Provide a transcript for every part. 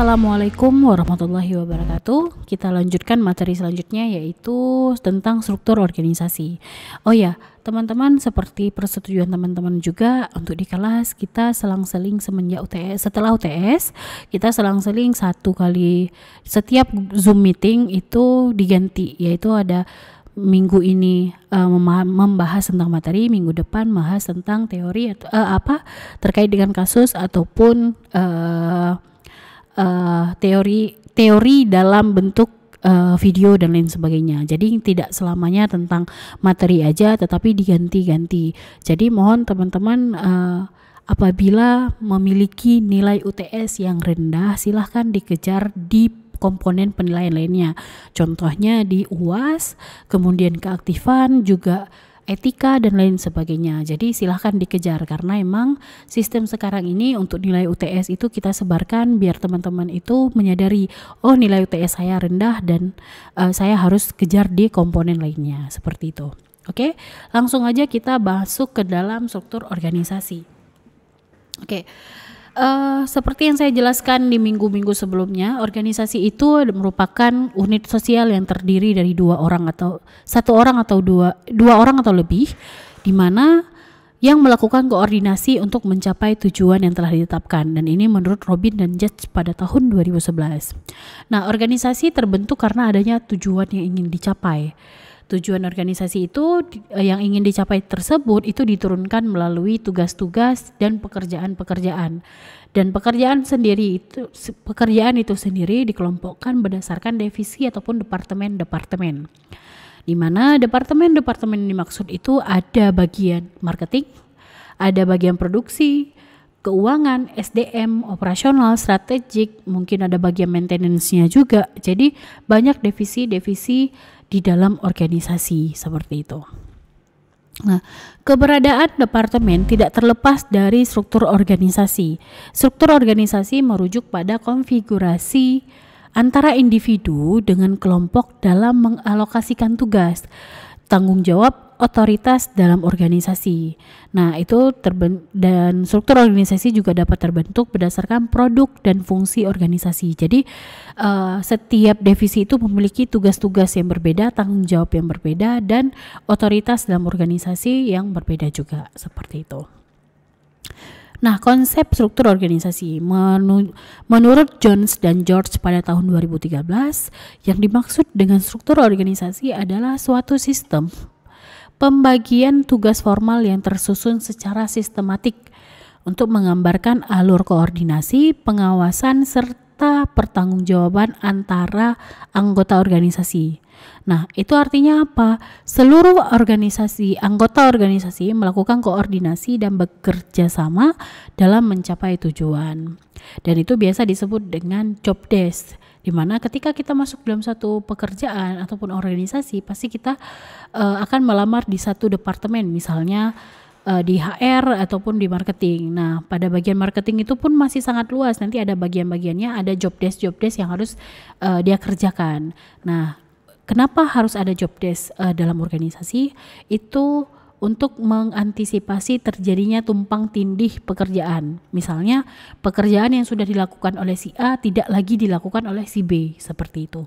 Assalamualaikum warahmatullahi wabarakatuh. Kita lanjutkan materi selanjutnya yaitu tentang struktur organisasi. Oh ya, teman-teman seperti persetujuan teman-teman juga untuk di kelas kita selang-seling semenjak UTS setelah UTS kita selang-seling satu kali setiap Zoom meeting itu diganti yaitu ada minggu ini uh, membahas tentang materi, minggu depan membahas tentang teori atau uh, apa terkait dengan kasus ataupun uh, uh, teori teori dalam bentuk uh, video dan lain sebagainya. Jadi tidak selamanya tentang materi aja, tetapi diganti-ganti. Jadi mohon teman-teman uh, apabila memiliki nilai UTS yang rendah, silahkan dikejar di komponen penilaian lainnya. Contohnya di UAS, kemudian keaktifan juga etika dan lain sebagainya. Jadi silahkan dikejar karena emang sistem sekarang ini untuk nilai UTS itu kita sebarkan biar teman-teman itu menyadari oh nilai UTS saya rendah dan uh, saya harus kejar di komponen lainnya seperti itu. Oke, langsung aja kita masuk ke dalam struktur organisasi. Oke. Uh, seperti yang saya jelaskan di minggu-minggu sebelumnya, organisasi itu merupakan unit sosial yang terdiri dari dua orang atau satu orang atau dua dua orang atau lebih, di mana yang melakukan koordinasi untuk mencapai tujuan yang telah ditetapkan dan ini menurut Robin dan Judge pada tahun 2011. Nah, organisasi terbentuk karena adanya tujuan yang ingin dicapai tujuan organisasi itu eh, yang ingin dicapai tersebut itu diturunkan melalui tugas-tugas dan pekerjaan-pekerjaan. Dan pekerjaan sendiri itu pekerjaan itu sendiri dikelompokkan berdasarkan divisi ataupun departemen-departemen. Di mana departemen-departemen yang dimaksud itu ada bagian marketing, ada bagian produksi, keuangan, SDM, operasional, strategik, mungkin ada bagian maintenance-nya juga. Jadi banyak divisi-divisi di dalam organisasi seperti itu. Nah, keberadaan departemen tidak terlepas dari struktur organisasi. Struktur organisasi merujuk pada konfigurasi antara individu dengan kelompok dalam mengalokasikan tugas, tanggung jawab, otoritas dalam organisasi. Nah, itu dan struktur organisasi juga dapat terbentuk berdasarkan produk dan fungsi organisasi. Jadi, uh, setiap divisi itu memiliki tugas-tugas yang berbeda, tanggung jawab yang berbeda dan otoritas dalam organisasi yang berbeda juga seperti itu. Nah, konsep struktur organisasi menurut Jones dan George pada tahun 2013 yang dimaksud dengan struktur organisasi adalah suatu sistem pembagian tugas formal yang tersusun secara sistematik untuk menggambarkan alur koordinasi, pengawasan, serta pertanggungjawaban antara anggota organisasi. Nah, itu artinya apa? Seluruh organisasi, anggota organisasi melakukan koordinasi dan bekerja sama dalam mencapai tujuan. Dan itu biasa disebut dengan job desk. Dimana ketika kita masuk dalam satu pekerjaan ataupun organisasi, pasti kita uh, akan melamar di satu departemen, misalnya uh, di HR ataupun di marketing. Nah, pada bagian marketing itu pun masih sangat luas. Nanti ada bagian-bagiannya, ada job desk job desk yang harus uh, dia kerjakan. Nah, kenapa harus ada job desk uh, dalam organisasi? Itu untuk mengantisipasi terjadinya tumpang tindih pekerjaan. Misalnya, pekerjaan yang sudah dilakukan oleh si A tidak lagi dilakukan oleh si B, seperti itu.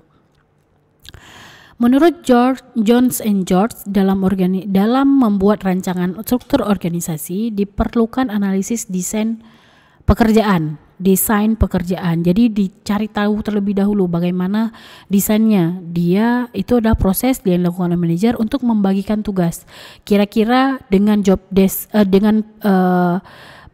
Menurut George, Jones and George dalam organi, dalam membuat rancangan struktur organisasi diperlukan analisis desain pekerjaan desain pekerjaan. Jadi dicari tahu terlebih dahulu bagaimana desainnya. Dia itu adalah proses yang dilakukan oleh manajer untuk membagikan tugas. Kira-kira dengan job desk uh, dengan uh,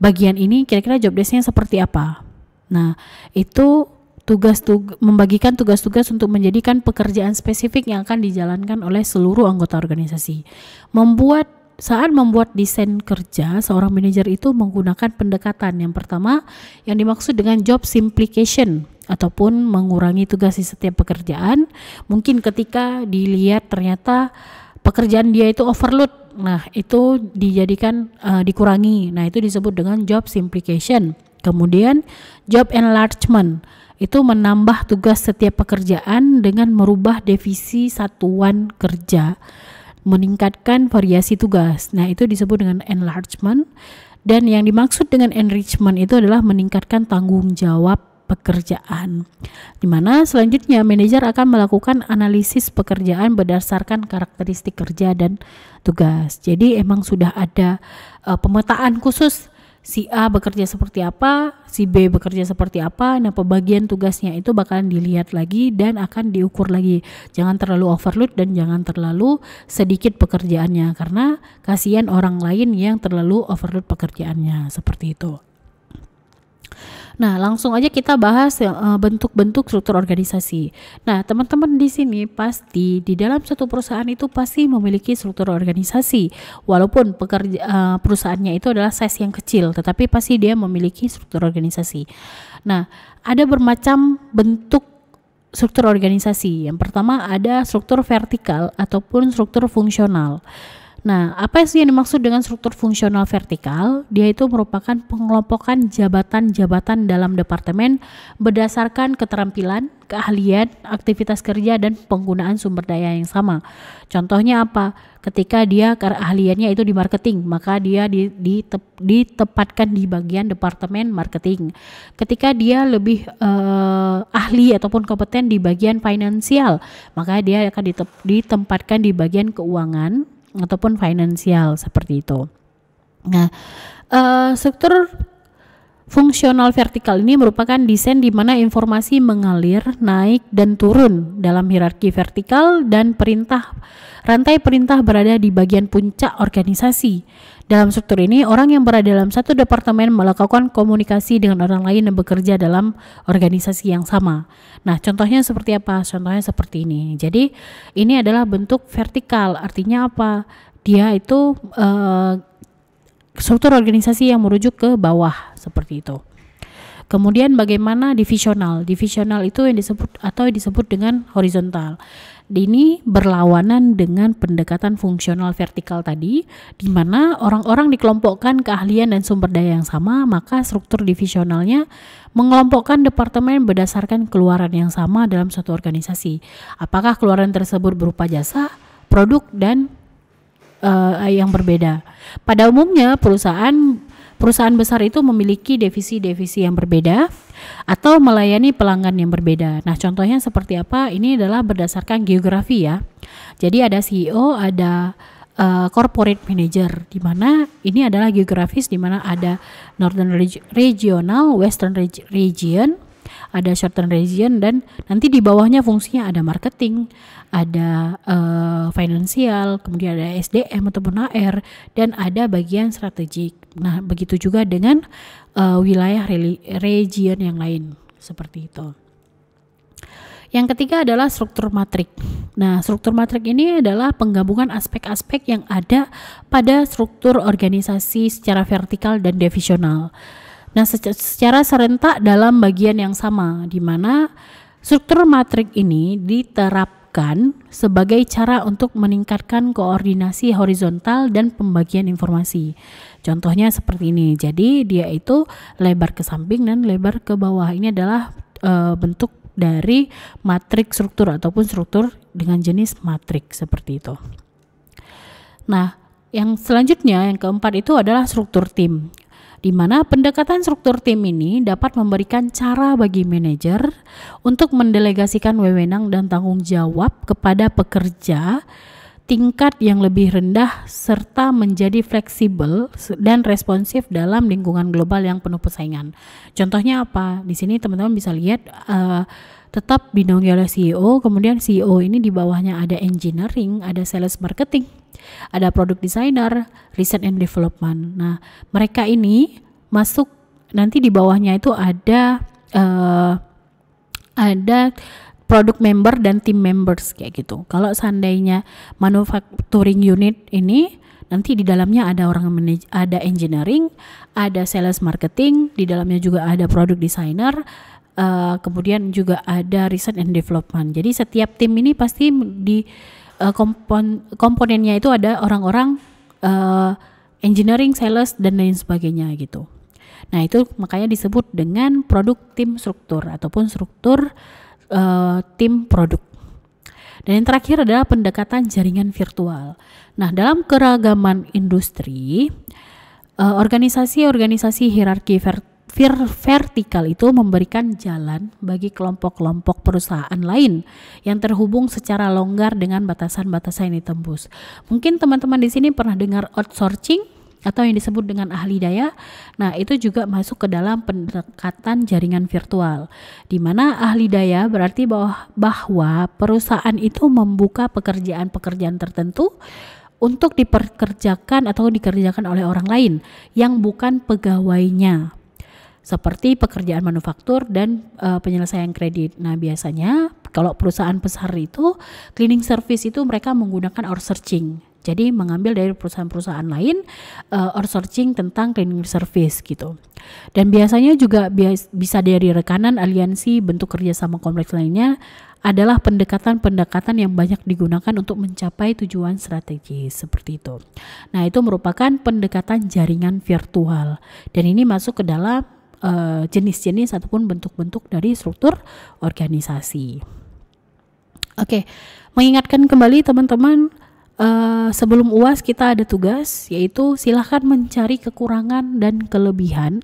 bagian ini kira-kira job desknya seperti apa. Nah, itu tugas tug membagikan tugas-tugas untuk menjadikan pekerjaan spesifik yang akan dijalankan oleh seluruh anggota organisasi. Membuat saat membuat desain kerja, seorang manajer itu menggunakan pendekatan yang pertama yang dimaksud dengan job simplification ataupun mengurangi tugas di setiap pekerjaan. Mungkin ketika dilihat ternyata pekerjaan dia itu overload. Nah, itu dijadikan uh, dikurangi. Nah, itu disebut dengan job simplification. Kemudian job enlargement itu menambah tugas setiap pekerjaan dengan merubah divisi satuan kerja meningkatkan variasi tugas. Nah, itu disebut dengan enlargement dan yang dimaksud dengan enrichment itu adalah meningkatkan tanggung jawab pekerjaan. Di mana selanjutnya manajer akan melakukan analisis pekerjaan berdasarkan karakteristik kerja dan tugas. Jadi emang sudah ada uh, pemetaan khusus si A bekerja seperti apa, si B bekerja seperti apa. Nah, pembagian tugasnya itu bakalan dilihat lagi dan akan diukur lagi. Jangan terlalu overload dan jangan terlalu sedikit pekerjaannya karena kasihan orang lain yang terlalu overload pekerjaannya seperti itu. Nah, langsung aja kita bahas eh, bentuk-bentuk struktur organisasi. Nah, teman-teman di sini pasti di dalam satu perusahaan itu pasti memiliki struktur organisasi. Walaupun pekerja eh, perusahaannya itu adalah size yang kecil, tetapi pasti dia memiliki struktur organisasi. Nah, ada bermacam bentuk struktur organisasi. Yang pertama ada struktur vertikal ataupun struktur fungsional. Nah, apa sih yang dimaksud dengan struktur fungsional vertikal? Dia itu merupakan pengelompokan jabatan-jabatan dalam departemen berdasarkan keterampilan, keahlian, aktivitas kerja, dan penggunaan sumber daya yang sama. Contohnya apa? Ketika dia keahliannya itu di marketing, maka dia ditempatkan di bagian departemen marketing. Ketika dia lebih eh, ahli ataupun kompeten di bagian finansial, maka dia akan ditempatkan di bagian keuangan ataupun finansial seperti itu. Nah, uh, struktur Fungsional vertikal ini merupakan desain di mana informasi mengalir, naik, dan turun dalam hierarki vertikal dan perintah rantai perintah berada di bagian puncak organisasi. Dalam struktur ini, orang yang berada dalam satu departemen melakukan komunikasi dengan orang lain dan bekerja dalam organisasi yang sama. Nah, contohnya seperti apa? Contohnya seperti ini. Jadi, ini adalah bentuk vertikal. Artinya apa? Dia itu uh, struktur organisasi yang merujuk ke bawah seperti itu. Kemudian bagaimana divisional? Divisional itu yang disebut atau disebut dengan horizontal ini berlawanan dengan pendekatan fungsional vertikal tadi, di mana orang-orang dikelompokkan keahlian dan sumber daya yang sama, maka struktur divisionalnya mengelompokkan departemen berdasarkan keluaran yang sama dalam suatu organisasi. Apakah keluaran tersebut berupa jasa, produk, dan uh, yang berbeda. Pada umumnya perusahaan perusahaan besar itu memiliki divisi-divisi yang berbeda atau melayani pelanggan yang berbeda. Nah, contohnya seperti apa? Ini adalah berdasarkan geografi ya. Jadi ada CEO, ada uh, corporate manager di mana ini adalah geografis di mana ada northern regional, western region, ada short term region dan nanti di bawahnya fungsinya ada marketing, ada uh, eh, finansial, kemudian ada SDM ataupun HR dan ada bagian strategik. Nah, begitu juga dengan uh, wilayah region yang lain seperti itu. Yang ketiga adalah struktur matrik. Nah, struktur matrik ini adalah penggabungan aspek-aspek yang ada pada struktur organisasi secara vertikal dan divisional. Nah, secara serentak dalam bagian yang sama di mana struktur matrik ini diterapkan sebagai cara untuk meningkatkan koordinasi horizontal dan pembagian informasi. Contohnya seperti ini. Jadi, dia itu lebar ke samping dan lebar ke bawah. Ini adalah e, bentuk dari matrik struktur ataupun struktur dengan jenis matrik seperti itu. Nah, yang selanjutnya yang keempat itu adalah struktur tim di mana pendekatan struktur tim ini dapat memberikan cara bagi manajer untuk mendelegasikan wewenang dan tanggung jawab kepada pekerja tingkat yang lebih rendah serta menjadi fleksibel dan responsif dalam lingkungan global yang penuh persaingan. Contohnya apa? Di sini teman-teman bisa lihat uh, tetap dinaungi oleh CEO, kemudian CEO ini di bawahnya ada engineering, ada sales marketing, ada product designer, research and development. Nah, mereka ini masuk nanti di bawahnya itu ada uh, ada product member dan team members kayak gitu. Kalau seandainya manufacturing unit ini nanti di dalamnya ada orang manage, ada engineering, ada sales marketing, di dalamnya juga ada product designer, uh, kemudian juga ada research and development. Jadi setiap tim ini pasti di uh, kompon komponennya itu ada orang-orang uh, engineering, sales dan lain sebagainya gitu. Nah, itu makanya disebut dengan produk tim struktur ataupun struktur uh, tim produk. Dan yang terakhir adalah pendekatan jaringan virtual. Nah, dalam keragaman industri, organisasi-organisasi uh, hierarki vertikal itu memberikan jalan bagi kelompok-kelompok perusahaan lain yang terhubung secara longgar dengan batasan-batasan yang ditembus. Mungkin teman-teman di sini pernah dengar outsourcing atau yang disebut dengan ahli daya. Nah, itu juga masuk ke dalam pendekatan jaringan virtual. Di mana ahli daya berarti bahwa, bahwa perusahaan itu membuka pekerjaan-pekerjaan tertentu untuk diperkerjakan atau dikerjakan oleh orang lain yang bukan pegawainya seperti pekerjaan manufaktur dan uh, penyelesaian kredit. Nah, biasanya kalau perusahaan besar itu cleaning service itu mereka menggunakan outsourcing. Jadi mengambil dari perusahaan-perusahaan lain uh, eh, outsourcing tentang cleaning service gitu. Dan biasanya juga bias, bisa dari rekanan, aliansi, bentuk kerjasama kompleks lainnya adalah pendekatan-pendekatan yang banyak digunakan untuk mencapai tujuan strategi seperti itu. Nah, itu merupakan pendekatan jaringan virtual dan ini masuk ke dalam Eh, jenis-jenis uh, ataupun bentuk-bentuk dari struktur organisasi. Oke, mengingatkan kembali teman-teman eh, sebelum UAS kita ada tugas yaitu silahkan mencari kekurangan dan kelebihan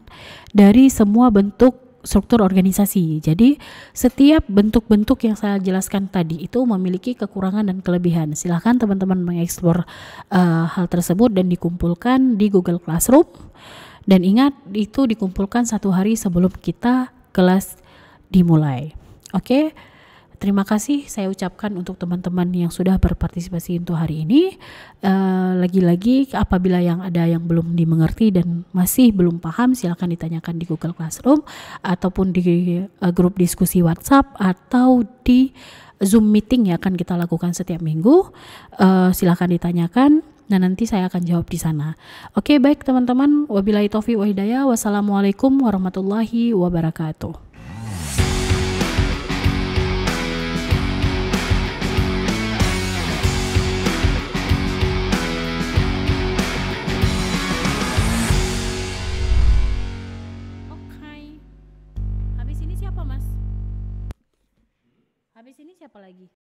dari semua bentuk struktur organisasi. Jadi, setiap bentuk-bentuk yang saya jelaskan tadi itu memiliki kekurangan dan kelebihan. Silahkan teman-teman mengeksplor uh, hal tersebut dan dikumpulkan di Google Classroom dan ingat itu dikumpulkan satu hari sebelum kita kelas dimulai. Oke. Okay? Terima kasih saya ucapkan untuk teman-teman yang sudah berpartisipasi untuk hari ini. Eh, lagi-lagi uh, apabila yang ada yang belum dimengerti dan masih belum paham silakan ditanyakan di Google Classroom ataupun di uh, grup diskusi WhatsApp atau di Zoom meeting yang akan kita lakukan setiap minggu. Uh, eh, silahkan ditanyakan Nah, nanti saya akan jawab di sana. Oke, baik teman-teman. Wabillahi taufiq wa hidayah. Wassalamualaikum warahmatullahi wabarakatuh. Habis ini siapa, Mas? Habis ini siapa lagi?